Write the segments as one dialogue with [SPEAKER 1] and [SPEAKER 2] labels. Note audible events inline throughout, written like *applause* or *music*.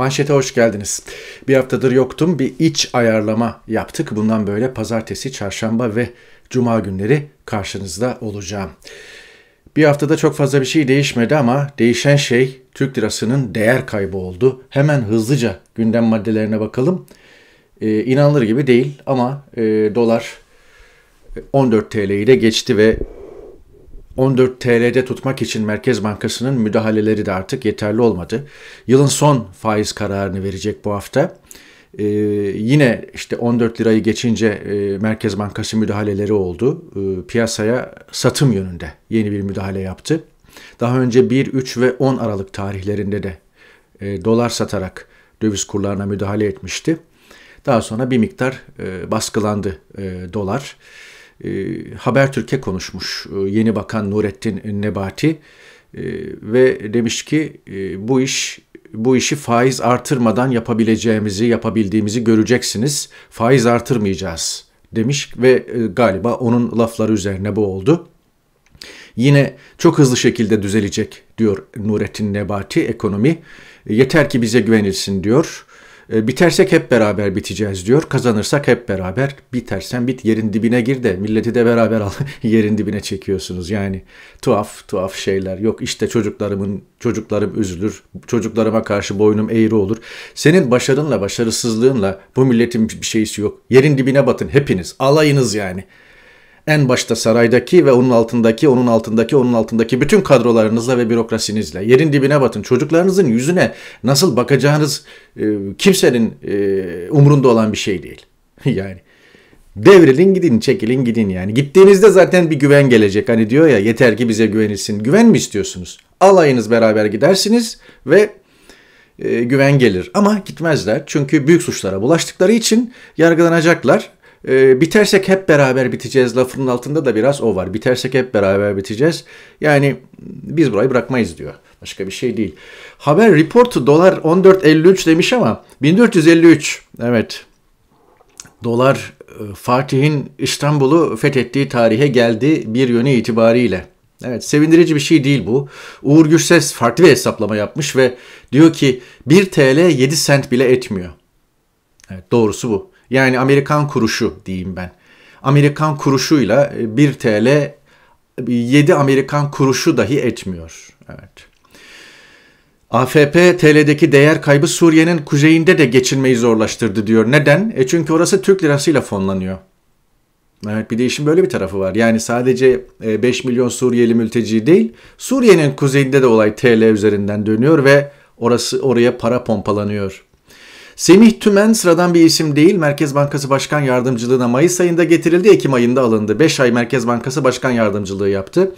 [SPEAKER 1] Manşete hoş geldiniz. Bir haftadır yoktum. Bir iç ayarlama yaptık. Bundan böyle pazartesi, çarşamba ve cuma günleri karşınızda olacağım. Bir haftada çok fazla bir şey değişmedi ama değişen şey Türk lirasının değer kaybı oldu. Hemen hızlıca gündem maddelerine bakalım. Ee, inanılır gibi değil ama e, dolar 14 e, TL'yi de geçti ve 14 TL'de tutmak için Merkez Bankası'nın müdahaleleri de artık yeterli olmadı. Yılın son faiz kararını verecek bu hafta. Ee, yine işte 14 lirayı geçince e, Merkez Bankası müdahaleleri oldu. E, piyasaya satım yönünde yeni bir müdahale yaptı. Daha önce 1, 3 ve 10 Aralık tarihlerinde de e, dolar satarak döviz kurlarına müdahale etmişti. Daha sonra bir miktar e, baskılandı e, dolar. Dolar. Ee, Habertürk'e konuşmuş e, yeni bakan Nurettin Nebati ee, ve demiş ki e, bu iş bu işi faiz artırmadan yapabileceğimizi, yapabildiğimizi göreceksiniz. Faiz artırmayacağız demiş ve e, galiba onun lafları üzerine bu oldu. Yine çok hızlı şekilde düzelecek diyor Nurettin Nebati ekonomi. Yeter ki bize güvenilsin diyor. E, bitersek hep beraber biteceğiz diyor. Kazanırsak hep beraber bitersen bit yerin dibine gir de milleti de beraber al *laughs* yerin dibine çekiyorsunuz. Yani tuhaf tuhaf şeyler. Yok işte çocuklarımın çocuklarım üzülür. Çocuklarıma karşı boynum eğri olur. Senin başarınla başarısızlığınla bu milletin bir şeysi yok. Yerin dibine batın hepiniz. Alayınız yani en başta saraydaki ve onun altındaki, onun altındaki, onun altındaki bütün kadrolarınızla ve bürokrasinizle yerin dibine batın. Çocuklarınızın yüzüne nasıl bakacağınız e, kimsenin e, umurunda olan bir şey değil. *laughs* yani devrilin gidin, çekilin gidin yani. Gittiğinizde zaten bir güven gelecek. Hani diyor ya yeter ki bize güvenilsin. Güven mi istiyorsunuz? Alayınız beraber gidersiniz ve e, güven gelir. Ama gitmezler çünkü büyük suçlara bulaştıkları için yargılanacaklar e, bitersek hep beraber biteceğiz lafının altında da biraz o var. Bitersek hep beraber biteceğiz. Yani biz burayı bırakmayız diyor. Başka bir şey değil. Haber report dolar 14.53 demiş ama 1453 evet dolar e, Fatih'in İstanbul'u fethettiği tarihe geldi bir yönü itibariyle. Evet sevindirici bir şey değil bu. Uğur Gürses farklı bir hesaplama yapmış ve diyor ki 1 TL 7 sent bile etmiyor. Evet doğrusu bu. Yani Amerikan kuruşu diyeyim ben. Amerikan kuruşuyla 1 TL 7 Amerikan kuruşu dahi etmiyor. Evet. AFP TL'deki değer kaybı Suriye'nin kuzeyinde de geçinmeyi zorlaştırdı diyor. Neden? E çünkü orası Türk lirasıyla fonlanıyor. Evet bir de işin böyle bir tarafı var. Yani sadece 5 e, milyon Suriyeli mülteci değil, Suriye'nin kuzeyinde de olay TL üzerinden dönüyor ve orası oraya para pompalanıyor. Semih Tümen sıradan bir isim değil. Merkez Bankası Başkan Yardımcılığına Mayıs ayında getirildi. Ekim ayında alındı. 5 ay Merkez Bankası Başkan Yardımcılığı yaptı.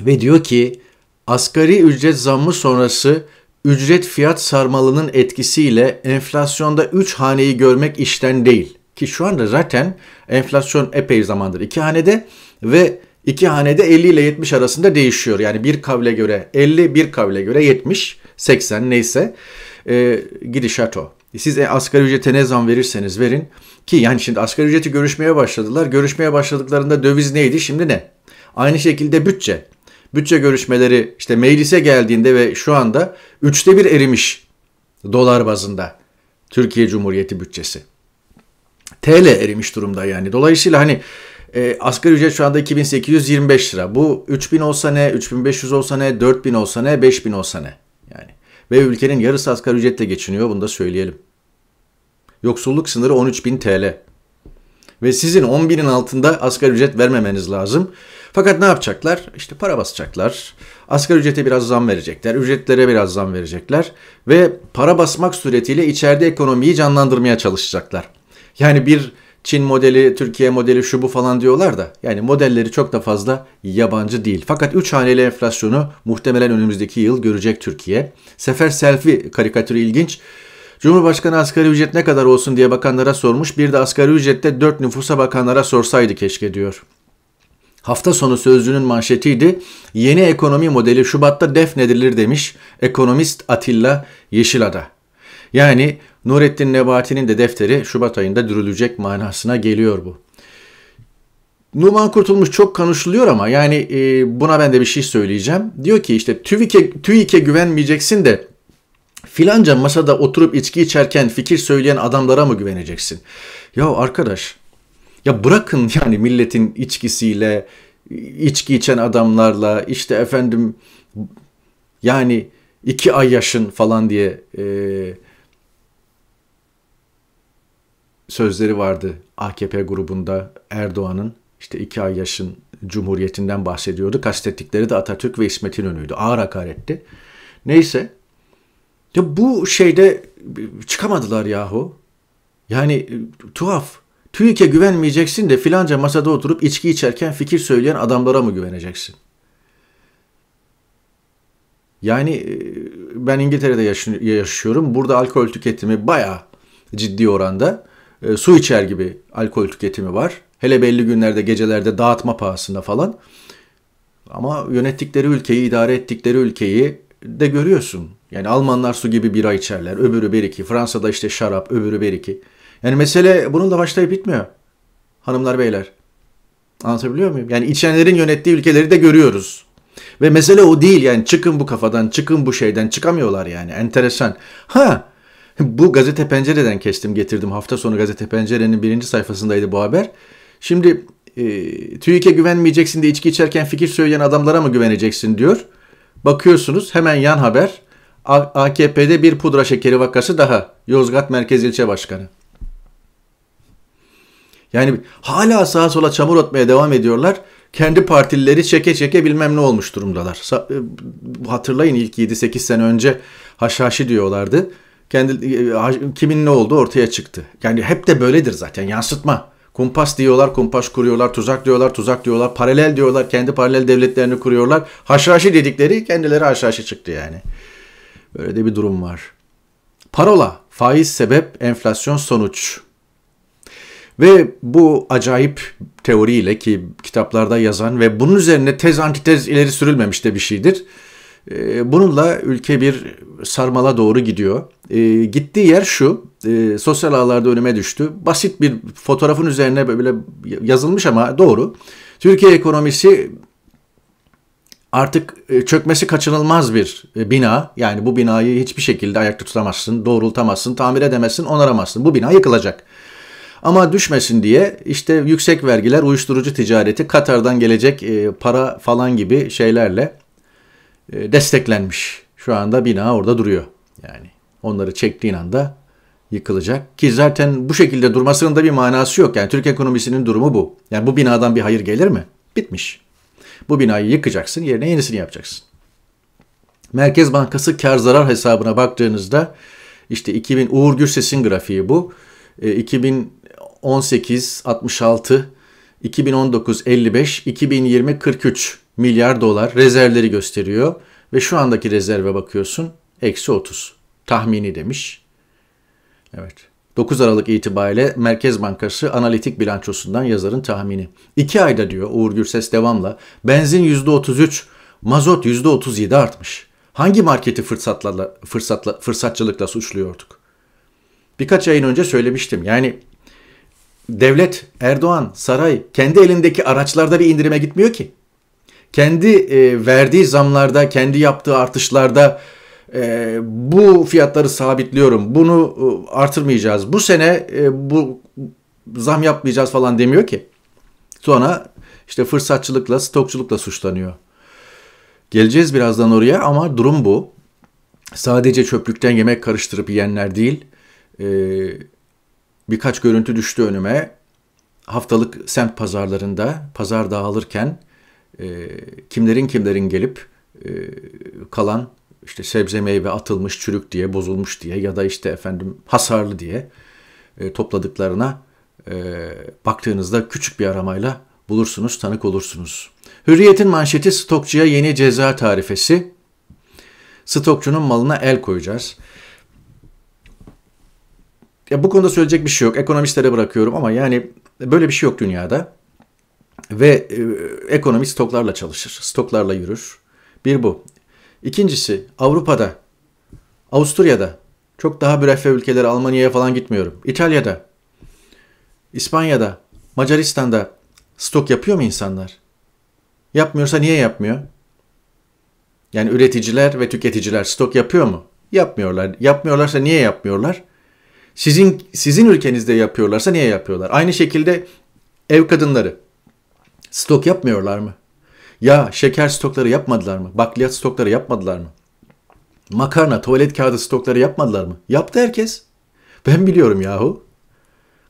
[SPEAKER 1] Ve diyor ki asgari ücret zammı sonrası ücret fiyat sarmalının etkisiyle enflasyonda 3 haneyi görmek işten değil. Ki şu anda zaten enflasyon epey zamandır 2 hanede ve 2 hanede 50 ile 70 arasında değişiyor. Yani bir kavle göre 50, bir kavle göre 70, 80 neyse e, gidişat o. Siz e, asgari ücrete ne zaman verirseniz verin ki yani şimdi asgari ücreti görüşmeye başladılar. Görüşmeye başladıklarında döviz neydi şimdi ne? Aynı şekilde bütçe. Bütçe görüşmeleri işte meclise geldiğinde ve şu anda üçte bir erimiş dolar bazında Türkiye Cumhuriyeti bütçesi. TL erimiş durumda yani. Dolayısıyla hani e, asgari ücret şu anda 2825 lira. Bu 3000 olsa ne, 3500 olsa ne, 4000 olsa ne, 5000 olsa ne? ve ülkenin yarısı asgari ücretle geçiniyor bunu da söyleyelim. Yoksulluk sınırı 13.000 TL. Ve sizin 10.000'in altında asgari ücret vermemeniz lazım. Fakat ne yapacaklar? İşte para basacaklar. Asgari ücrete biraz zam verecekler. Ücretlere biraz zam verecekler. Ve para basmak suretiyle içeride ekonomiyi canlandırmaya çalışacaklar. Yani bir Çin modeli, Türkiye modeli şu bu falan diyorlar da yani modelleri çok da fazla yabancı değil. Fakat 3 haneli enflasyonu muhtemelen önümüzdeki yıl görecek Türkiye. Sefer Selfie karikatürü ilginç. Cumhurbaşkanı asgari ücret ne kadar olsun diye bakanlara sormuş. Bir de asgari ücrette 4 nüfusa bakanlara sorsaydı keşke diyor. Hafta sonu sözcüğünün manşetiydi. Yeni ekonomi modeli Şubat'ta defnedilir demiş ekonomist Atilla Yeşilada. Yani Nurettin Nebati'nin de defteri Şubat ayında dürülecek manasına geliyor bu. Numan Kurtulmuş çok konuşuluyor ama yani e, buna ben de bir şey söyleyeceğim. Diyor ki işte TÜİK'e TÜİK'e güvenmeyeceksin de filanca masada oturup içki içerken fikir söyleyen adamlara mı güveneceksin? Ya arkadaş ya bırakın yani milletin içkisiyle, içki içen adamlarla işte efendim yani iki ay yaşın falan diye eee sözleri vardı AKP grubunda Erdoğan'ın işte iki ay yaşın cumhuriyetinden bahsediyordu. Kastettikleri de Atatürk ve İsmet İnönü'ydü. Ağır hakaretti. Neyse. Ya bu şeyde çıkamadılar yahu. Yani e, tuhaf. TÜİK'e güvenmeyeceksin de filanca masada oturup içki içerken fikir söyleyen adamlara mı güveneceksin? Yani e, ben İngiltere'de yaşıyorum. Burada alkol tüketimi bayağı ciddi oranda e, su içer gibi alkol tüketimi var. Hele belli günlerde gecelerde dağıtma pahasına falan. Ama yönettikleri ülkeyi, idare ettikleri ülkeyi de görüyorsun. Yani Almanlar su gibi bira içerler. Öbürü bir iki. Fransa'da işte şarap, öbürü bir iki. Yani mesele bununla başlayıp bitmiyor. Hanımlar, beyler. Anlatabiliyor muyum? Yani içenlerin yönettiği ülkeleri de görüyoruz. Ve mesele o değil yani çıkın bu kafadan, çıkın bu şeyden çıkamıyorlar yani. Enteresan. Ha bu gazete pencereden kestim getirdim. Hafta sonu gazete pencerenin birinci sayfasındaydı bu haber. Şimdi e, TÜİK'e güvenmeyeceksin de içki içerken fikir söyleyen adamlara mı güveneceksin diyor. Bakıyorsunuz hemen yan haber. AKP'de bir pudra şekeri vakası daha. Yozgat Merkez İlçe Başkanı. Yani hala sağa sola çamur atmaya devam ediyorlar. Kendi partilileri çeke çeke bilmem ne olmuş durumdalar. E, hatırlayın ilk 7-8 sene önce haşhaşi diyorlardı kendi e, kimin ne olduğu ortaya çıktı. Yani hep de böyledir zaten yansıtma. Kumpas diyorlar, kumpas kuruyorlar, tuzak diyorlar, tuzak diyorlar, paralel diyorlar, kendi paralel devletlerini kuruyorlar. Haşhaşi dedikleri kendileri haşhaşi çıktı yani. Böyle de bir durum var. Parola, faiz sebep, enflasyon sonuç. Ve bu acayip teoriyle ki kitaplarda yazan ve bunun üzerine tez antitez ileri sürülmemiş de bir şeydir ee, bununla ülke bir sarmala doğru gidiyor. E, gittiği yer şu, e, sosyal ağlarda önüme düştü. Basit bir fotoğrafın üzerine böyle yazılmış ama doğru. Türkiye ekonomisi artık e, çökmesi kaçınılmaz bir e, bina. Yani bu binayı hiçbir şekilde ayakta tutamazsın, doğrultamazsın, tamir edemezsin, onaramazsın. Bu bina yıkılacak. Ama düşmesin diye işte yüksek vergiler, uyuşturucu ticareti, Katar'dan gelecek para falan gibi şeylerle e, desteklenmiş. Şu anda bina orada duruyor. Yani onları çektiğin anda yıkılacak. Ki zaten bu şekilde durmasının da bir manası yok. Yani Türk ekonomisinin durumu bu. Yani bu binadan bir hayır gelir mi? Bitmiş. Bu binayı yıkacaksın, yerine yenisini yapacaksın. Merkez Bankası kar zarar hesabına baktığınızda işte 2000 Uğur Gürses'in grafiği bu. 2018 66, 2019 55, 2020 43 milyar dolar rezervleri gösteriyor ve şu andaki rezerve bakıyorsun eksi 30 tahmini demiş. Evet. 9 Aralık itibariyle Merkez Bankası analitik bilançosundan yazarın tahmini. 2 ayda diyor Uğur Gürses devamla benzin %33, mazot %37 artmış. Hangi marketi fırsatla, fırsatla, fırsatçılıkla suçluyorduk? Birkaç ayın önce söylemiştim. Yani devlet, Erdoğan, saray kendi elindeki araçlarda bir indirime gitmiyor ki kendi e, verdiği zamlarda, kendi yaptığı artışlarda e, bu fiyatları sabitliyorum. Bunu e, artırmayacağız. Bu sene e, bu zam yapmayacağız falan demiyor ki. Sonra işte fırsatçılıkla, stokçulukla suçlanıyor. Geleceğiz birazdan oraya ama durum bu. Sadece çöplükten yemek karıştırıp yiyenler değil. E, birkaç görüntü düştü önüme. Haftalık semt pazarlarında pazar dağılırken e, kimlerin kimlerin gelip e, kalan işte sebze meyve atılmış çürük diye bozulmuş diye ya da işte efendim hasarlı diye e, topladıklarına e, baktığınızda küçük bir aramayla bulursunuz, tanık olursunuz. Hürriyet'in manşeti stokçuya yeni ceza tarifesi. Stokçunun malına el koyacağız. Ya bu konuda söyleyecek bir şey yok. Ekonomistlere bırakıyorum ama yani böyle bir şey yok dünyada ve e, ekonomi stoklarla çalışır, stoklarla yürür. Bir bu. İkincisi Avrupa'da, Avusturya'da, çok daha müreffeh ülkeleri Almanya'ya falan gitmiyorum. İtalya'da, İspanya'da, Macaristan'da stok yapıyor mu insanlar? Yapmıyorsa niye yapmıyor? Yani üreticiler ve tüketiciler stok yapıyor mu? Yapmıyorlar. Yapmıyorlarsa niye yapmıyorlar? Sizin sizin ülkenizde yapıyorlarsa niye yapıyorlar? Aynı şekilde ev kadınları Stok yapmıyorlar mı? Ya şeker stokları yapmadılar mı? Bakliyat stokları yapmadılar mı? Makarna, tuvalet kağıdı stokları yapmadılar mı? Yaptı herkes. Ben biliyorum yahu.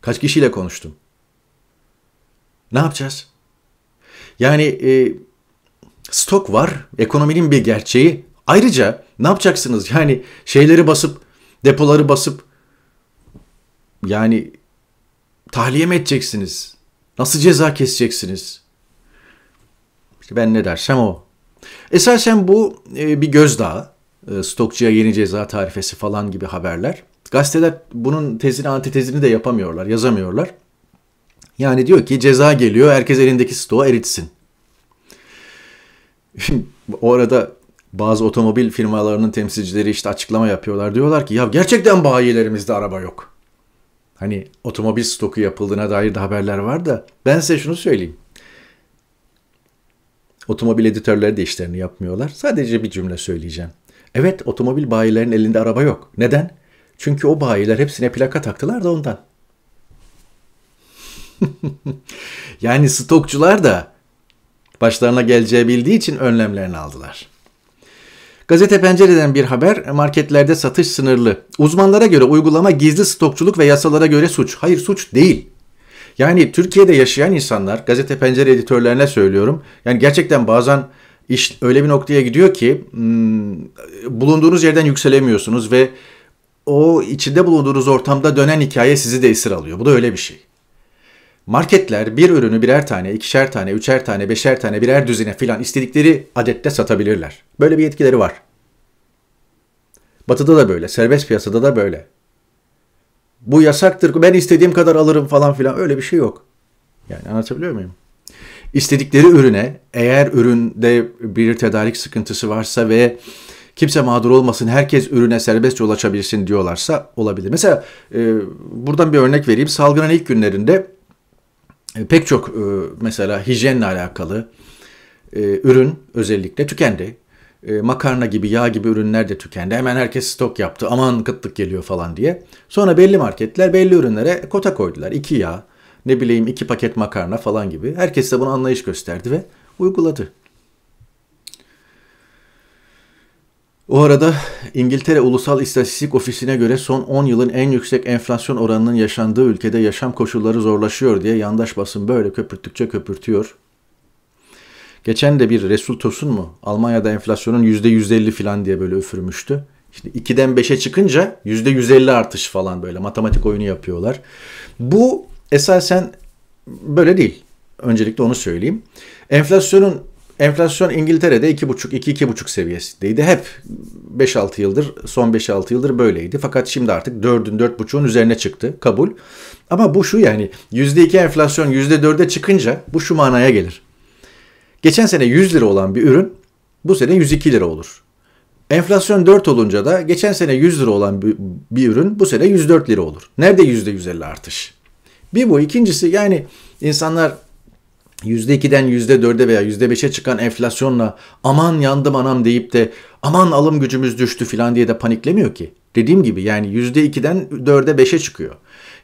[SPEAKER 1] Kaç kişiyle konuştum. Ne yapacağız? Yani e, stok var. Ekonominin bir gerçeği. Ayrıca ne yapacaksınız? Yani şeyleri basıp, depoları basıp yani tahliye mi edeceksiniz? Nasıl ceza keseceksiniz? ben ne dersem o. Esasen bu e, bir gözdağı. E, stokçuya yeni ceza tarifesi falan gibi haberler. Gazeteler bunun tezini antitezini de yapamıyorlar, yazamıyorlar. Yani diyor ki ceza geliyor, herkes elindeki stoğu eritsin. *laughs* o arada bazı otomobil firmalarının temsilcileri işte açıklama yapıyorlar. Diyorlar ki ya gerçekten bayilerimizde araba yok. Hani otomobil stoku yapıldığına dair de haberler var da ben size şunu söyleyeyim. Otomobil editörleri de işlerini yapmıyorlar. Sadece bir cümle söyleyeceğim. Evet otomobil bayilerinin elinde araba yok. Neden? Çünkü o bayiler hepsine plaka taktılar da ondan. *laughs* yani stokçular da başlarına geleceği bildiği için önlemlerini aldılar. Gazete Pencere'den bir haber marketlerde satış sınırlı. Uzmanlara göre uygulama gizli stokçuluk ve yasalara göre suç. Hayır suç değil. Yani Türkiye'de yaşayan insanlar, gazete pencere editörlerine söylüyorum. Yani gerçekten bazen iş öyle bir noktaya gidiyor ki hmm, bulunduğunuz yerden yükselemiyorsunuz ve o içinde bulunduğunuz ortamda dönen hikaye sizi de esir alıyor. Bu da öyle bir şey. Marketler bir ürünü birer tane, ikişer tane, üçer tane, beşer tane, birer düzine filan istedikleri adette satabilirler. Böyle bir yetkileri var. Batı'da da böyle, serbest piyasada da böyle. Bu yasaktır. Ben istediğim kadar alırım falan filan. Öyle bir şey yok. Yani anlatabiliyor muyum? İstedikleri ürüne eğer üründe bir tedarik sıkıntısı varsa ve kimse mağdur olmasın, herkes ürüne serbestçe ulaşabilirsin diyorlarsa olabilir. Mesela e, buradan bir örnek vereyim. Salgının ilk günlerinde e, pek çok e, mesela hijyenle alakalı e, ürün özellikle tükendi e, makarna gibi, yağ gibi ürünler de tükendi. Hemen herkes stok yaptı. Aman kıtlık geliyor falan diye. Sonra belli marketler belli ürünlere kota koydular. İki yağ, ne bileyim iki paket makarna falan gibi. Herkes de bunu anlayış gösterdi ve uyguladı. O arada İngiltere Ulusal İstatistik Ofisi'ne göre son 10 yılın en yüksek enflasyon oranının yaşandığı ülkede yaşam koşulları zorlaşıyor diye yandaş basın böyle köpürttükçe köpürtüyor. Geçen de bir Resul Tosun mu? Almanya'da enflasyonun %150 falan diye böyle öfürmüştü. Şimdi 2'den 5'e çıkınca %150 artış falan böyle matematik oyunu yapıyorlar. Bu esasen böyle değil. Öncelikle onu söyleyeyim. Enflasyonun enflasyon İngiltere'de 2,5 2-2,5 seviyesindeydi. Hep 5-6 yıldır son 5-6 yıldır böyleydi. Fakat şimdi artık 4'ün 4,5'un üzerine çıktı. Kabul. Ama bu şu yani %2 enflasyon %4'e çıkınca bu şu manaya gelir. Geçen sene 100 lira olan bir ürün bu sene 102 lira olur. Enflasyon 4 olunca da geçen sene 100 lira olan bir, bir ürün bu sene 104 lira olur. Nerede %150 artış? Bir bu. ikincisi yani insanlar %2'den %4'e veya %5'e çıkan enflasyonla aman yandım anam deyip de aman alım gücümüz düştü filan diye de paniklemiyor ki. Dediğim gibi yani %2'den 4'e 5'e çıkıyor.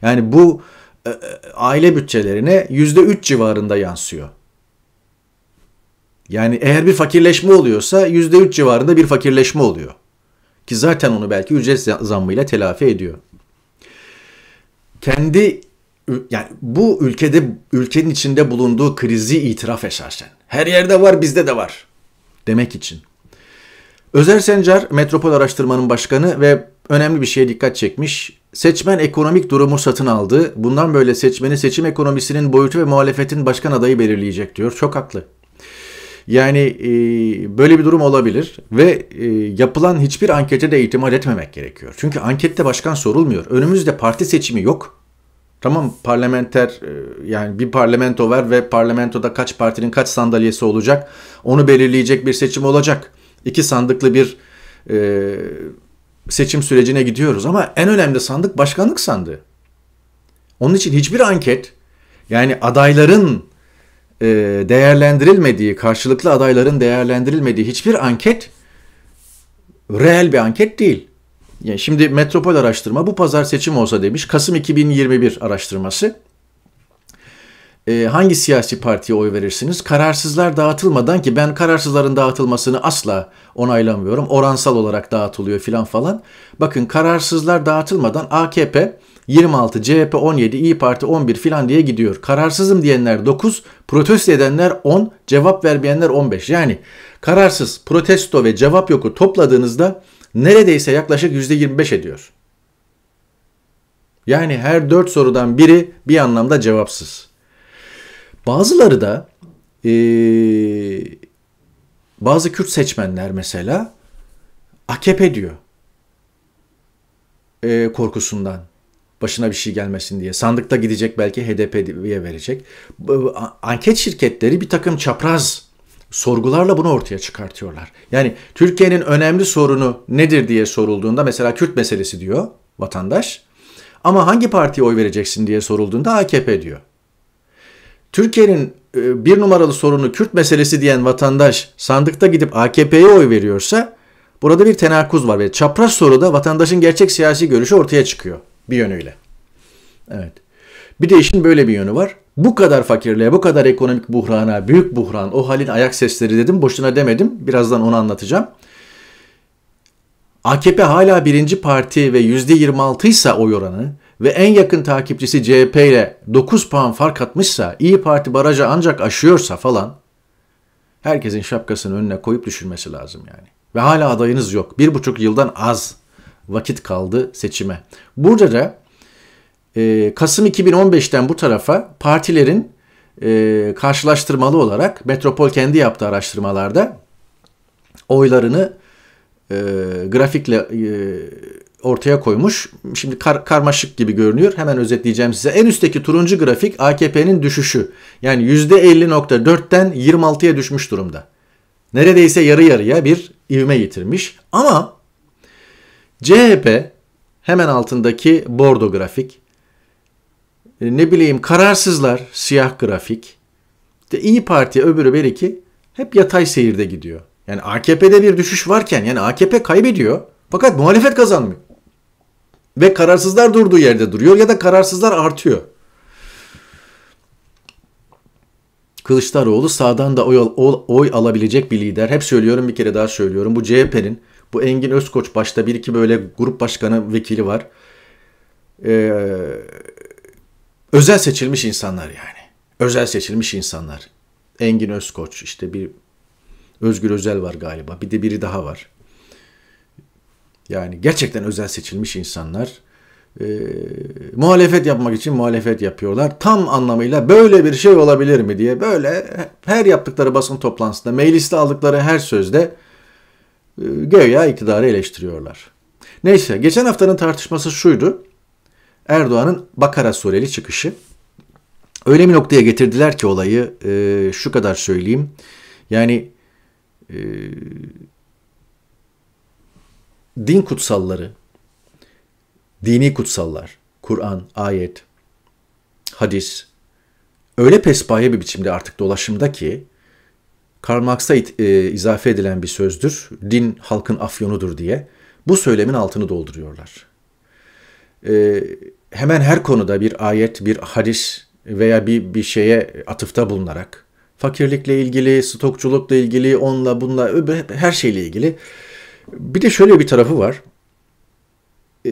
[SPEAKER 1] Yani bu e, e aile bütçelerine %3 civarında yansıyor. Yani eğer bir fakirleşme oluyorsa %3 civarında bir fakirleşme oluyor. Ki zaten onu belki ücret zammıyla telafi ediyor. Kendi yani bu ülkede ülkenin içinde bulunduğu krizi itiraf eşerşen. Her yerde var bizde de var demek için. Özer Sencar Metropol Araştırma'nın başkanı ve önemli bir şeye dikkat çekmiş. Seçmen ekonomik durumu satın aldı. Bundan böyle seçmeni seçim ekonomisinin boyutu ve muhalefetin başkan adayı belirleyecek diyor. Çok haklı. Yani e, böyle bir durum olabilir ve e, yapılan hiçbir ankete de itimat etmemek gerekiyor. Çünkü ankette başkan sorulmuyor. Önümüzde parti seçimi yok. Tamam parlamenter e, yani bir parlamento var ve parlamentoda kaç partinin kaç sandalyesi olacak onu belirleyecek bir seçim olacak. İki sandıklı bir e, seçim sürecine gidiyoruz ama en önemli sandık başkanlık sandığı. Onun için hiçbir anket yani adayların e, değerlendirilmediği, karşılıklı adayların değerlendirilmediği hiçbir anket reel bir anket değil. Yani şimdi Metropol araştırma bu pazar seçim olsa demiş. Kasım 2021 araştırması. E, hangi siyasi partiye oy verirsiniz? Kararsızlar dağıtılmadan ki ben kararsızların dağıtılmasını asla onaylamıyorum. Oransal olarak dağıtılıyor filan falan. Bakın kararsızlar dağıtılmadan AKP 26 CHP 17 İyi Parti 11 filan diye gidiyor. Kararsızım diyenler 9, protesto edenler 10, cevap vermeyenler 15. Yani kararsız, protesto ve cevap yoku topladığınızda neredeyse yaklaşık %25 ediyor. Yani her 4 sorudan biri bir anlamda cevapsız. Bazıları da ee, bazı Kürt seçmenler mesela AKP diyor e, korkusundan başına bir şey gelmesin diye. Sandıkta gidecek belki HDP'ye verecek. Anket şirketleri bir takım çapraz sorgularla bunu ortaya çıkartıyorlar. Yani Türkiye'nin önemli sorunu nedir diye sorulduğunda mesela Kürt meselesi diyor vatandaş. Ama hangi partiye oy vereceksin diye sorulduğunda AKP diyor. Türkiye'nin e, bir numaralı sorunu Kürt meselesi diyen vatandaş sandıkta gidip AKP'ye oy veriyorsa burada bir tenakuz var ve çapraz soruda vatandaşın gerçek siyasi görüşü ortaya çıkıyor bir yönüyle. Evet. Bir de işin böyle bir yönü var. Bu kadar fakirliğe, bu kadar ekonomik buhrana, büyük buhran, o halin ayak sesleri dedim. Boşuna demedim. Birazdan onu anlatacağım. AKP hala birinci parti ve %26 ise oy oranı ve en yakın takipçisi CHP ile 9 puan fark atmışsa, İyi Parti barajı ancak aşıyorsa falan herkesin şapkasını önüne koyup düşünmesi lazım yani. Ve hala adayınız yok. Bir buçuk yıldan az vakit kaldı seçime. Burada da e, Kasım 2015'ten bu tarafa partilerin e, karşılaştırmalı olarak Metropol kendi yaptığı araştırmalarda oylarını e, grafikle e, ortaya koymuş. Şimdi kar, karmaşık gibi görünüyor. Hemen özetleyeceğim size. En üstteki turuncu grafik AKP'nin düşüşü. Yani %50.4'ten 26'ya düşmüş durumda. Neredeyse yarı yarıya bir ivme getirmiş. Ama CHP hemen altındaki bordo grafik. E, ne bileyim kararsızlar siyah grafik. İşte İyi Parti öbürü bir iki hep yatay seyirde gidiyor. Yani AKP'de bir düşüş varken yani AKP kaybediyor fakat muhalefet kazanmıyor. Ve kararsızlar durduğu yerde duruyor ya da kararsızlar artıyor. Kılıçdaroğlu sağdan da oy, oy, oy alabilecek bir lider. Hep söylüyorum bir kere daha söylüyorum. Bu CHP'nin bu Engin Özkoç başta bir iki böyle grup başkanı vekili var. Ee, özel seçilmiş insanlar yani. Özel seçilmiş insanlar. Engin Özkoç işte bir Özgür Özel var galiba. Bir de biri daha var. Yani gerçekten özel seçilmiş insanlar e, muhalefet yapmak için muhalefet yapıyorlar. Tam anlamıyla böyle bir şey olabilir mi diye böyle her yaptıkları basın toplantısında, mecliste aldıkları her sözde e, göya iktidarı eleştiriyorlar. Neyse geçen haftanın tartışması şuydu. Erdoğan'ın Bakara Sureli çıkışı. Öyle bir noktaya getirdiler ki olayı e, şu kadar söyleyeyim. Yani e, din kutsalları, dini kutsallar, Kur'an, ayet, hadis öyle pespaye bir biçimde artık dolaşımda ki Karl Marx'a e, izafe edilen bir sözdür. Din halkın afyonudur diye. Bu söylemin altını dolduruyorlar. E, hemen her konuda bir ayet, bir hadis veya bir, bir şeye atıfta bulunarak fakirlikle ilgili, stokçulukla ilgili, onunla bununla her şeyle ilgili. Bir de şöyle bir tarafı var. E,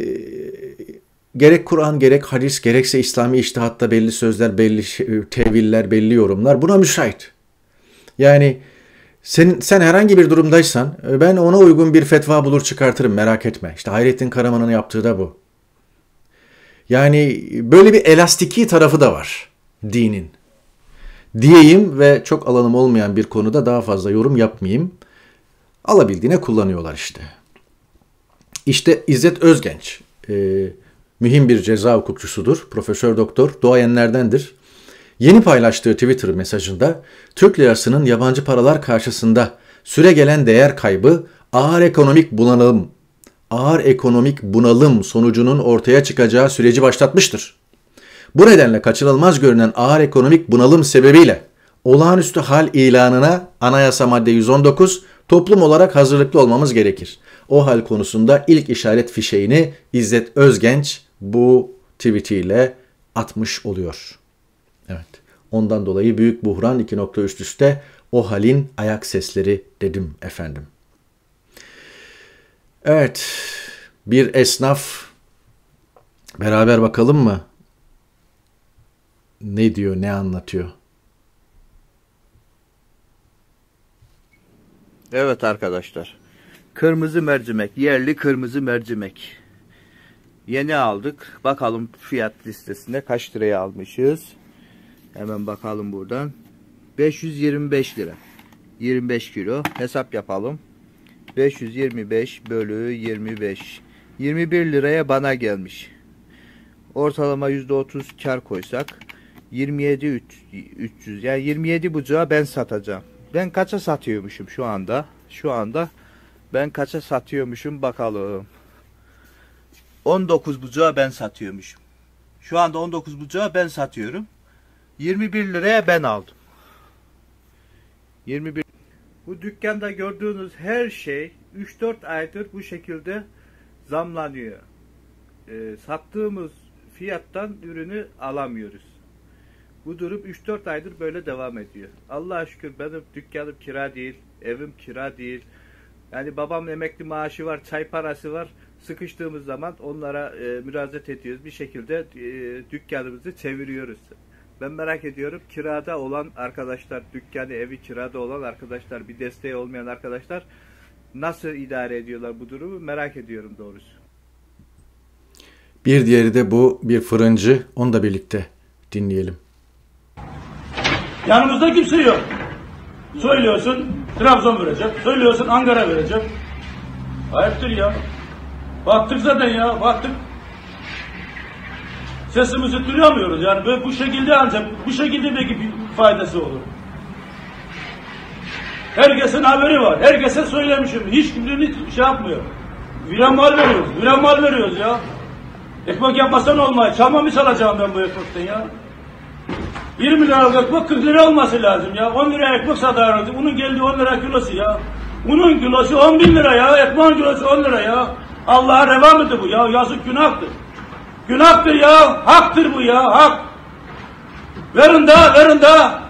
[SPEAKER 1] gerek Kur'an gerek hadis gerekse İslami iştihatta belli sözler, belli e, teviller, belli yorumlar buna müsait. Yani sen, sen herhangi bir durumdaysan e, ben ona uygun bir fetva bulur çıkartırım merak etme. İşte Hayrettin Karaman'ın yaptığı da bu. Yani böyle bir elastiki tarafı da var dinin. Diyeyim ve çok alanım olmayan bir konuda daha fazla yorum yapmayayım. Alabildiğine kullanıyorlar işte. İşte İzzet Özgenç. E, mühim bir ceza hukukçusudur. Profesör doktor. Doğayenlerdendir. Yeni paylaştığı Twitter mesajında Türk lirasının yabancı paralar karşısında süre gelen değer kaybı ağır ekonomik bunalım, ağır ekonomik bunalım sonucunun ortaya çıkacağı süreci başlatmıştır. Bu nedenle kaçınılmaz görünen ağır ekonomik bunalım sebebiyle olağanüstü hal ilanına anayasa madde 119 toplum olarak hazırlıklı olmamız gerekir. O hal konusunda ilk işaret fişeğini İzzet Özgenç bu tweetiyle atmış oluyor. Evet. Ondan dolayı büyük buhran 2.3 o halin ayak sesleri dedim efendim. Evet. Bir esnaf beraber bakalım mı? Ne diyor, ne anlatıyor?
[SPEAKER 2] Evet arkadaşlar. Kırmızı mercimek, yerli kırmızı mercimek. Yeni aldık. Bakalım fiyat listesinde kaç liraya almışız. Hemen bakalım buradan. 525 lira. 25 kilo. Hesap yapalım. 525 bölü 25. 21 liraya bana gelmiş. Ortalama %30 kar koysak 27 300 yani 27 bucağı ben satacağım. Ben kaça satıyormuşum şu anda? Şu anda ben kaça satıyormuşum bakalım. 19 bucağı ben satıyormuşum. Şu anda 19 bucağı ben satıyorum. 21 liraya ben aldım. 21 Bu dükkanda gördüğünüz her şey 3-4 aydır bu şekilde zamlanıyor. E, sattığımız fiyattan ürünü alamıyoruz. Bu durum 3-4 aydır böyle devam ediyor. Allah'a şükür benim dükkanım kira değil, evim kira değil. Yani babamın emekli maaşı var, çay parası var. Sıkıştığımız zaman onlara e, müracaat ediyoruz. Bir şekilde e, dükkanımızı çeviriyoruz. Ben merak ediyorum kirada olan arkadaşlar, dükkanı, evi kirada olan arkadaşlar, bir desteği olmayan arkadaşlar nasıl idare ediyorlar bu durumu merak ediyorum doğrusu.
[SPEAKER 1] Bir diğeri de bu bir fırıncı. Onu da birlikte dinleyelim.
[SPEAKER 3] Yanımızda kimse yok. Söylüyorsun Trabzon verecek. Söylüyorsun Ankara verecek. Ayıptır ya. Baktık zaten ya. Baktık sesimizi duyamıyoruz. Yani böyle bu şekilde ancak bu şekilde de gibi faydası olur. Herkesin haberi var. Herkese söylemişim. Hiç kimsenin şey yapmıyor. Mülemmal veriyoruz. Mülemmal veriyoruz ya. Ekmek yapmasan olmaz. Çalma mı çalacağım ben bu ekmekten ya? 20 liralık ekmek 40 lira olması lazım ya. 10 lira ekmek satarız. Bunun geldi 10 lira kilosu ya. Bunun kilosu 10 bin lira ya. Ekmeğin kilosu 10 lira ya. Allah'a reva mıdır bu ya? Yazık günahtır. Günahtır ya, haktır bu ya, hak. Verin daha, verin daha.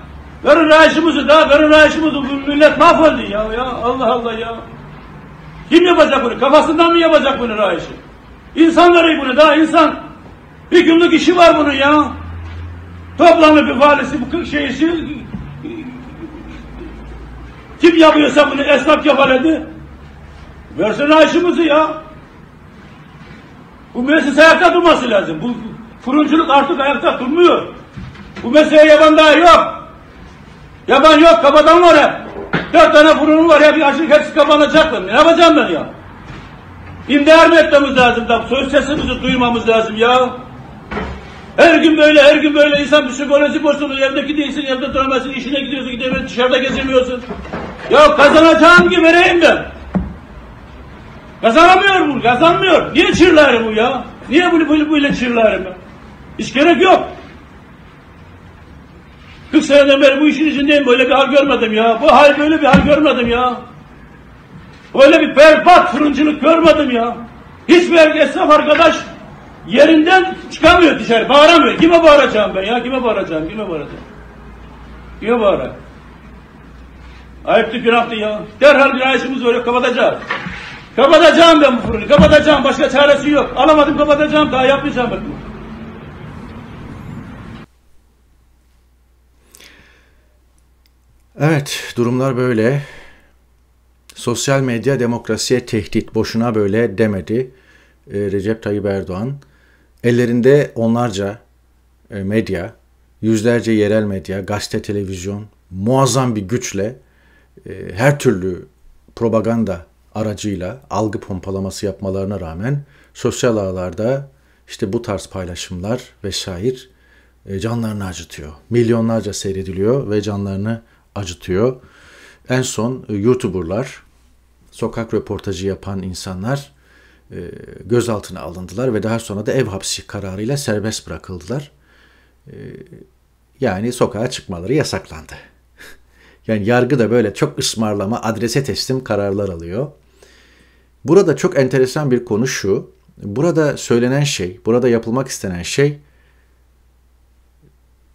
[SPEAKER 3] Verin rayışımızı daha, verin rayışımızı. Bu millet mahvoldu ya, ya Allah Allah ya. Kim yapacak bunu? Kafasından mı yapacak bunu rayışı? İnsan bunu daha insan. Bir günlük işi var bunun ya. Toplamı bir valisi, bu kırk şeysi. Kim yapıyorsa bunu esnaf yapar yapaladı. Versin rayışımızı ya. Bu müessese ayakta durması lazım. Bu fırınculuk artık ayakta durmuyor. Bu meseleye yaban daha yok. Yaban yok, kabadan var hep. Dört tane fırınım var ya, bir açlık hepsi kapanacak mı? Ne yapacağım ben ya? İndihar mı etmemiz lazım da, söz sesimizi duymamız lazım ya. Her gün böyle, her gün böyle insan psikoloji bozulur. Evdeki değilsin, evde duramazsın, işine gidiyorsun, gidemiyorsun, dışarıda gezemiyorsun. Ya kazanacağım ki vereyim ben. Kazanamıyor bu, kazanmıyor. Niye çırlar bu ya? Niye böyle böyle böyle çırlar mı? Hiç gerek yok. 40 seneden beri bu işin içindeyim. Böyle bir hal görmedim ya. Bu hal böyle bir hal görmedim ya. Böyle bir berbat fırıncılık görmedim ya. Hiçbir esnaf arkadaş yerinden çıkamıyor dışarı. Bağıramıyor. Kime bağıracağım ben ya? Kime bağıracağım? Kime bağıracağım? Kime bağıracağım? Ayıptı günahtı ya. Derhal bir ayışımızı öyle kapatacağız. Kapatacağım ben bu fırını, kapatacağım. Başka çaresi yok. Alamadım kapatacağım, daha yapmayacağım ben bunu.
[SPEAKER 1] Evet, durumlar böyle. Sosyal medya demokrasiye tehdit, boşuna böyle demedi e, Recep Tayyip Erdoğan. Ellerinde onlarca e, medya, yüzlerce yerel medya, gazete, televizyon muazzam bir güçle e, her türlü propaganda aracıyla algı pompalaması yapmalarına rağmen sosyal ağlarda işte bu tarz paylaşımlar ve şair e, canlarını acıtıyor. Milyonlarca seyrediliyor ve canlarını acıtıyor. En son e, YouTuber'lar, sokak röportajı yapan insanlar e, gözaltına alındılar ve daha sonra da ev hapsi kararıyla serbest bırakıldılar. Yani sokağa çıkmaları yasaklandı. *laughs* Yani yargı da böyle çok ısmarlama, adrese teslim kararlar alıyor. Burada çok enteresan bir konu şu. Burada söylenen şey, burada yapılmak istenen şey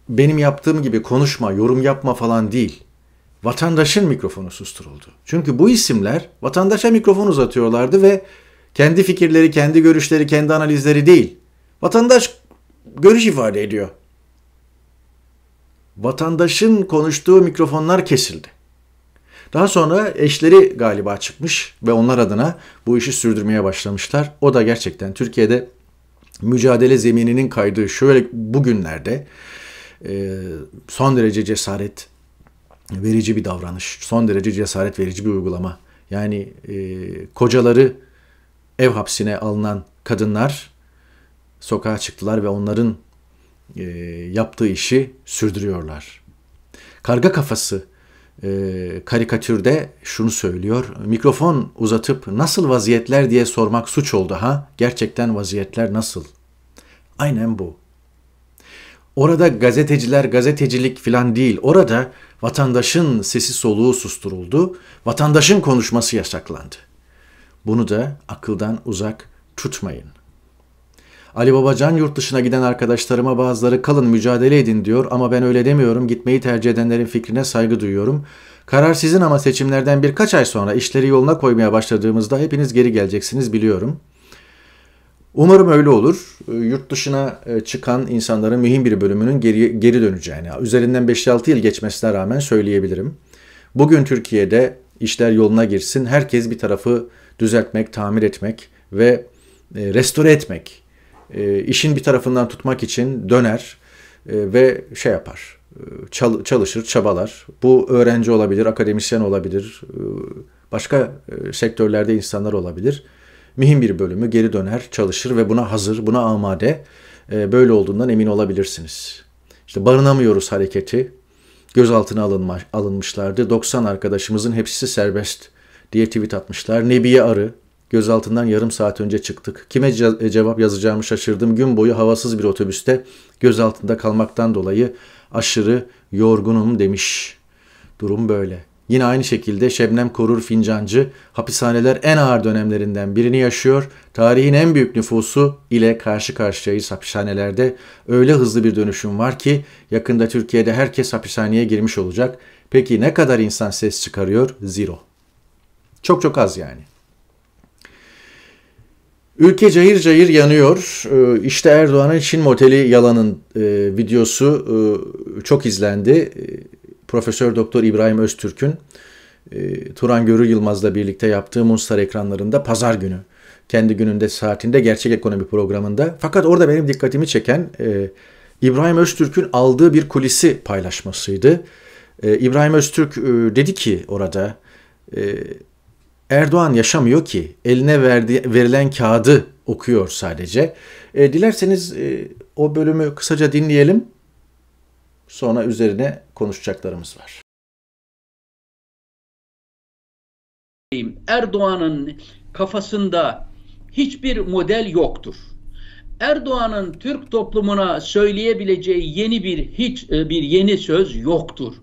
[SPEAKER 1] benim yaptığım gibi konuşma, yorum yapma falan değil. Vatandaşın mikrofonu susturuldu. Çünkü bu isimler vatandaşa mikrofon uzatıyorlardı ve kendi fikirleri, kendi görüşleri, kendi analizleri değil. Vatandaş görüş ifade ediyor. Vatandaşın konuştuğu mikrofonlar kesildi. Daha sonra eşleri galiba çıkmış ve onlar adına bu işi sürdürmeye başlamışlar. O da gerçekten Türkiye'de mücadele zemininin kaydığı şöyle bugünlerde e, son derece cesaret verici bir davranış, son derece cesaret verici bir uygulama. Yani e, kocaları ev hapsine alınan kadınlar sokağa çıktılar ve onların e, yaptığı işi sürdürüyorlar. Karga kafası e, karikatürde şunu söylüyor. Mikrofon uzatıp nasıl vaziyetler diye sormak suç oldu ha? Gerçekten vaziyetler nasıl? Aynen bu. Orada gazeteciler gazetecilik filan değil. Orada vatandaşın sesi soluğu susturuldu. Vatandaşın konuşması yasaklandı. Bunu da akıldan uzak tutmayın. Ali Babacan yurt dışına giden arkadaşlarıma bazıları kalın mücadele edin diyor ama ben öyle demiyorum. Gitmeyi tercih edenlerin fikrine saygı duyuyorum. Karar sizin ama seçimlerden birkaç ay sonra işleri yoluna koymaya başladığımızda hepiniz geri geleceksiniz biliyorum. Umarım öyle olur. Ee, yurt dışına e, çıkan insanların mühim bir bölümünün geri, geri döneceğini, üzerinden 5-6 yıl geçmesine rağmen söyleyebilirim. Bugün Türkiye'de işler yoluna girsin, herkes bir tarafı düzeltmek, tamir etmek ve e, restore etmek e, işin bir tarafından tutmak için döner e, ve şey yapar. E, çal, çalışır, çabalar. Bu öğrenci olabilir, akademisyen olabilir, e, başka e, sektörlerde insanlar olabilir. Mühim bir bölümü geri döner, çalışır ve buna hazır, buna amade. E, böyle olduğundan emin olabilirsiniz. İşte barınamıyoruz hareketi gözaltına alınma, alınmışlardı. 90 arkadaşımızın hepsi serbest diye tweet atmışlar. Nebiye Arı, Gözaltından yarım saat önce çıktık. Kime ce- cevap yazacağımı şaşırdım. Gün boyu havasız bir otobüste gözaltında kalmaktan dolayı aşırı yorgunum demiş. Durum böyle. Yine aynı şekilde Şebnem Korur Fincancı hapishaneler en ağır dönemlerinden birini yaşıyor. Tarihin en büyük nüfusu ile karşı karşıyayız hapishanelerde. Öyle hızlı bir dönüşüm var ki yakında Türkiye'de herkes hapishaneye girmiş olacak. Peki ne kadar insan ses çıkarıyor? Zero. Çok çok az yani. Ülke cayır cayır yanıyor. Ee, işte Erdoğan'ın Çin moteli yalanın e, videosu e, çok izlendi. E, Profesör Doktor İbrahim Öztürk'ün Turan Görür Yılmaz'la birlikte yaptığı Monster ekranlarında pazar günü kendi gününde saatinde gerçek ekonomi programında. Fakat orada benim dikkatimi çeken İbrahim Öztürk'ün aldığı bir kulisi paylaşmasıydı. İbrahim Öztürk dedi ki orada Erdoğan yaşamıyor ki. Eline verdi, verilen kağıdı okuyor sadece. E, dilerseniz e, o bölümü kısaca dinleyelim. Sonra üzerine konuşacaklarımız var.
[SPEAKER 4] Erdoğan'ın kafasında hiçbir model yoktur. Erdoğan'ın Türk toplumuna söyleyebileceği yeni bir hiç e, bir yeni söz yoktur.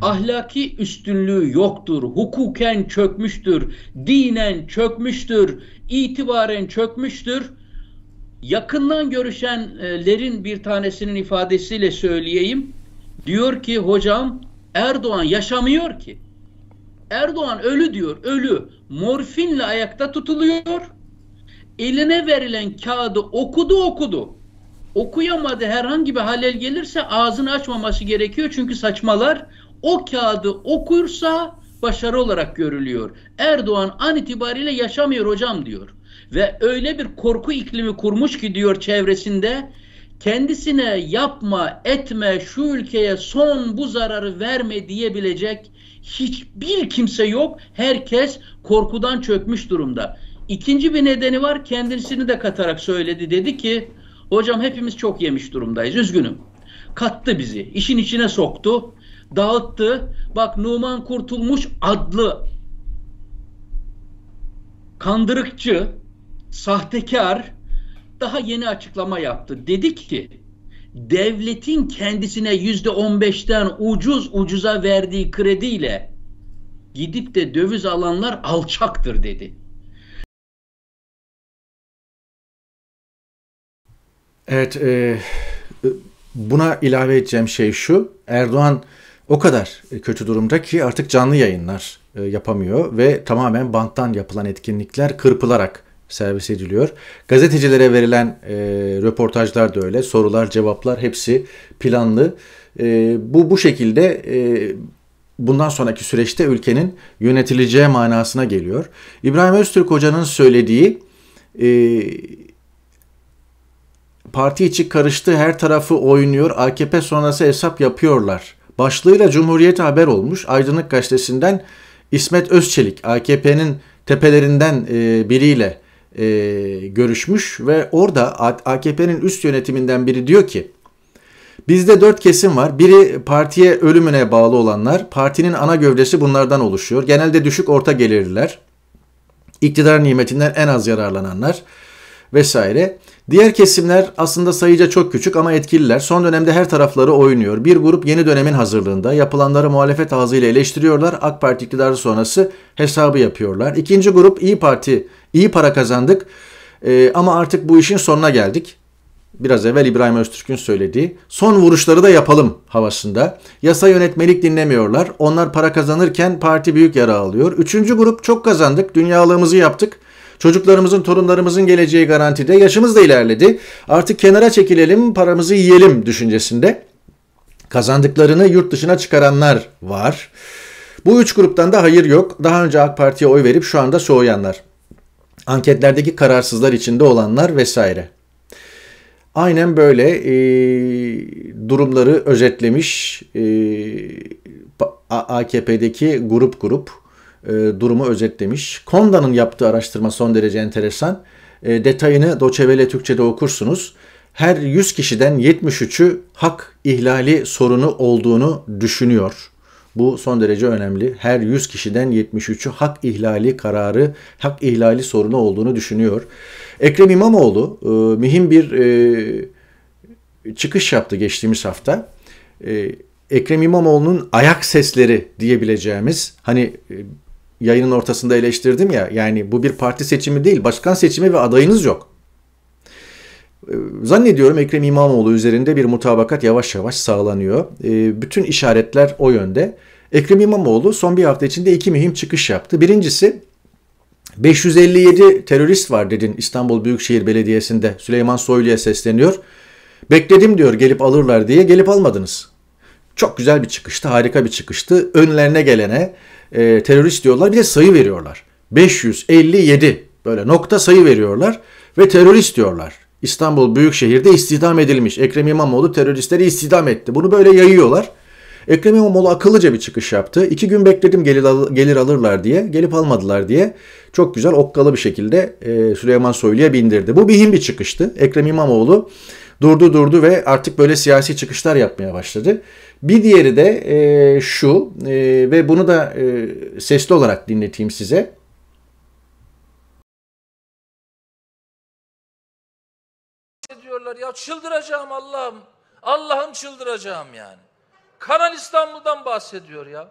[SPEAKER 4] Ahlaki üstünlüğü yoktur. Hukuken çökmüştür. Dinen çökmüştür. itibaren çökmüştür. Yakından görüşenlerin bir tanesinin ifadesiyle söyleyeyim. Diyor ki hocam Erdoğan yaşamıyor ki. Erdoğan ölü diyor, ölü. Morfinle ayakta tutuluyor eline verilen kağıdı okudu okudu. Okuyamadı herhangi bir halel gelirse ağzını açmaması gerekiyor çünkü saçmalar. O kağıdı okursa başarı olarak görülüyor. Erdoğan an itibariyle yaşamıyor hocam diyor. Ve öyle bir korku iklimi kurmuş ki diyor çevresinde kendisine yapma etme şu ülkeye son bu zararı verme diyebilecek hiçbir kimse yok. Herkes korkudan çökmüş durumda. İkinci bir nedeni var kendisini de katarak söyledi. Dedi ki hocam hepimiz çok yemiş durumdayız üzgünüm. Kattı bizi işin içine soktu dağıttı. Bak Numan Kurtulmuş adlı kandırıkçı, sahtekar daha yeni açıklama yaptı. dedik ki devletin kendisine yüzde on beşten ucuz ucuza verdiği krediyle gidip de döviz alanlar alçaktır dedi.
[SPEAKER 1] Evet e, buna ilave edeceğim şey şu. Erdoğan o kadar e, kötü durumda ki artık canlı yayınlar e, yapamıyor ve tamamen banttan yapılan etkinlikler kırpılarak servis ediliyor. Gazetecilere verilen e, röportajlar da öyle. Sorular, cevaplar hepsi planlı. E, bu bu şekilde e, bundan sonraki süreçte ülkenin yönetileceği manasına geliyor. İbrahim Öztürk Hoca'nın söylediği e, Parti içi karıştı her tarafı oynuyor. AKP sonrası hesap yapıyorlar. Başlığıyla Cumhuriyet haber olmuş. Aydınlık gazetesinden İsmet Özçelik AKP'nin tepelerinden e, biriyle e, görüşmüş ve orada AKP'nin üst yönetiminden biri diyor ki Bizde dört kesim var. Biri partiye ölümüne bağlı olanlar. Partinin ana gövdesi bunlardan oluşuyor. Genelde düşük orta gelirliler. İktidar nimetinden en az yararlananlar vesaire. Diğer kesimler aslında sayıca çok küçük ama etkililer. Son dönemde her tarafları oynuyor. Bir grup yeni dönemin hazırlığında yapılanları muhalefet ağzıyla eleştiriyorlar. AK Parti iktidarı sonrası hesabı yapıyorlar. İkinci grup İyi Parti. iyi para kazandık ee, ama artık bu işin sonuna geldik biraz evvel İbrahim Öztürk'ün söylediği son vuruşları da yapalım havasında. Yasa yönetmelik dinlemiyorlar. Onlar para kazanırken parti büyük yara alıyor. Üçüncü grup çok kazandık, dünyalığımızı yaptık. Çocuklarımızın, torunlarımızın geleceği garantide. Yaşımız da ilerledi. Artık kenara çekilelim, paramızı yiyelim düşüncesinde. Kazandıklarını yurt dışına çıkaranlar var. Bu üç gruptan da hayır yok. Daha önce AK Parti'ye oy verip şu anda soğuyanlar. Anketlerdeki kararsızlar içinde olanlar vesaire. Aynen böyle e, durumları özetlemiş e, AKP'deki grup grup e, durumu özetlemiş. Konda'nın yaptığı araştırma son derece enteresan. E, detayını Doçevele Türkçe'de okursunuz. Her 100 kişiden 73'ü hak ihlali sorunu olduğunu düşünüyor. Bu son derece önemli. Her 100 kişiden 73'ü hak ihlali kararı, hak ihlali sorunu olduğunu düşünüyor. Ekrem İmamoğlu e, mühim bir e, çıkış yaptı geçtiğimiz hafta. E, Ekrem İmamoğlu'nun ayak sesleri diyebileceğimiz hani e, yayının ortasında eleştirdim ya yani bu bir parti seçimi değil başkan seçimi ve adayınız yok. Ee, zannediyorum Ekrem İmamoğlu üzerinde bir mutabakat yavaş yavaş sağlanıyor. Ee, bütün işaretler o yönde. Ekrem İmamoğlu son bir hafta içinde iki mühim çıkış yaptı. Birincisi 557 terörist var dedin İstanbul Büyükşehir Belediyesi'nde. Süleyman Soylu'ya sesleniyor. Bekledim diyor gelip alırlar diye gelip almadınız. Çok güzel bir çıkıştı, harika bir çıkıştı. Önlerine gelene e, terörist diyorlar bir de sayı veriyorlar. 557 böyle nokta sayı veriyorlar ve terörist diyorlar. İstanbul Büyükşehir'de istihdam edilmiş. Ekrem İmamoğlu teröristleri istihdam etti. Bunu böyle yayıyorlar. Ekrem İmamoğlu akıllıca bir çıkış yaptı. İki gün bekledim gelir, al- gelir alırlar diye. Gelip almadılar diye. Çok güzel okkalı bir şekilde e, Süleyman Soylu'ya bindirdi. Bu bihin bir çıkıştı. Ekrem İmamoğlu durdu durdu ve artık böyle siyasi çıkışlar yapmaya başladı. Bir diğeri de e, şu e, ve bunu da e, sesli olarak dinleteyim size.
[SPEAKER 3] diyorlar ya çıldıracağım Allah'ım. Allah'ım çıldıracağım yani. Kanal İstanbul'dan bahsediyor ya.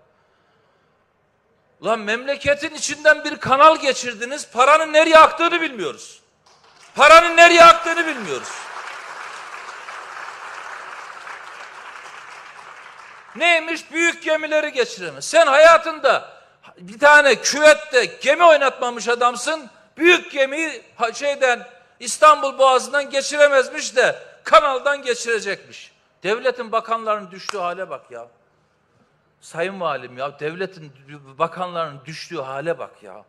[SPEAKER 3] Lan memleketin içinden bir kanal geçirdiniz. Paranın nereye aktığını bilmiyoruz. Paranın nereye aktığını bilmiyoruz. Neymiş? Büyük gemileri geçiremez. Sen hayatında bir tane küvette gemi oynatmamış adamsın. Büyük gemiyi şeyden İstanbul Boğazı'ndan geçiremezmiş de kanaldan geçirecekmiş. Devletin bakanlarının düştüğü hale bak ya. Sayın Valim ya devletin bakanlarının düştüğü hale bak ya.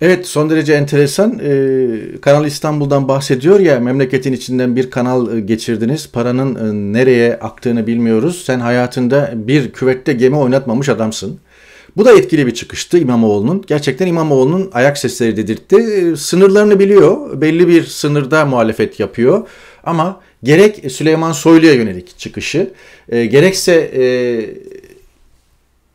[SPEAKER 1] Evet son derece enteresan. Ee, Kanal İstanbul'dan bahsediyor ya memleketin içinden bir kanal e, geçirdiniz. Paranın e, nereye aktığını bilmiyoruz. Sen hayatında bir küvette gemi oynatmamış adamsın. Bu da etkili bir çıkıştı İmamoğlu'nun. Gerçekten İmamoğlu'nun ayak sesleri dedirtti. Ee, sınırlarını biliyor. Belli bir sınırda muhalefet yapıyor. Ama gerek Süleyman Soylu'ya yönelik çıkışı, e, gerekse e,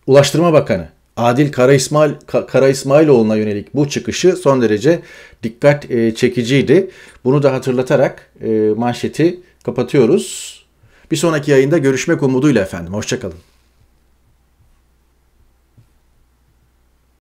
[SPEAKER 1] Ulaştırma Bakanı Adil Kara İsmail Kara İsmailoğlu'na yönelik bu çıkışı son derece dikkat e, çekiciydi. Bunu da hatırlatarak e, manşeti kapatıyoruz. Bir sonraki yayında görüşmek umuduyla efendim. Hoşçakalın.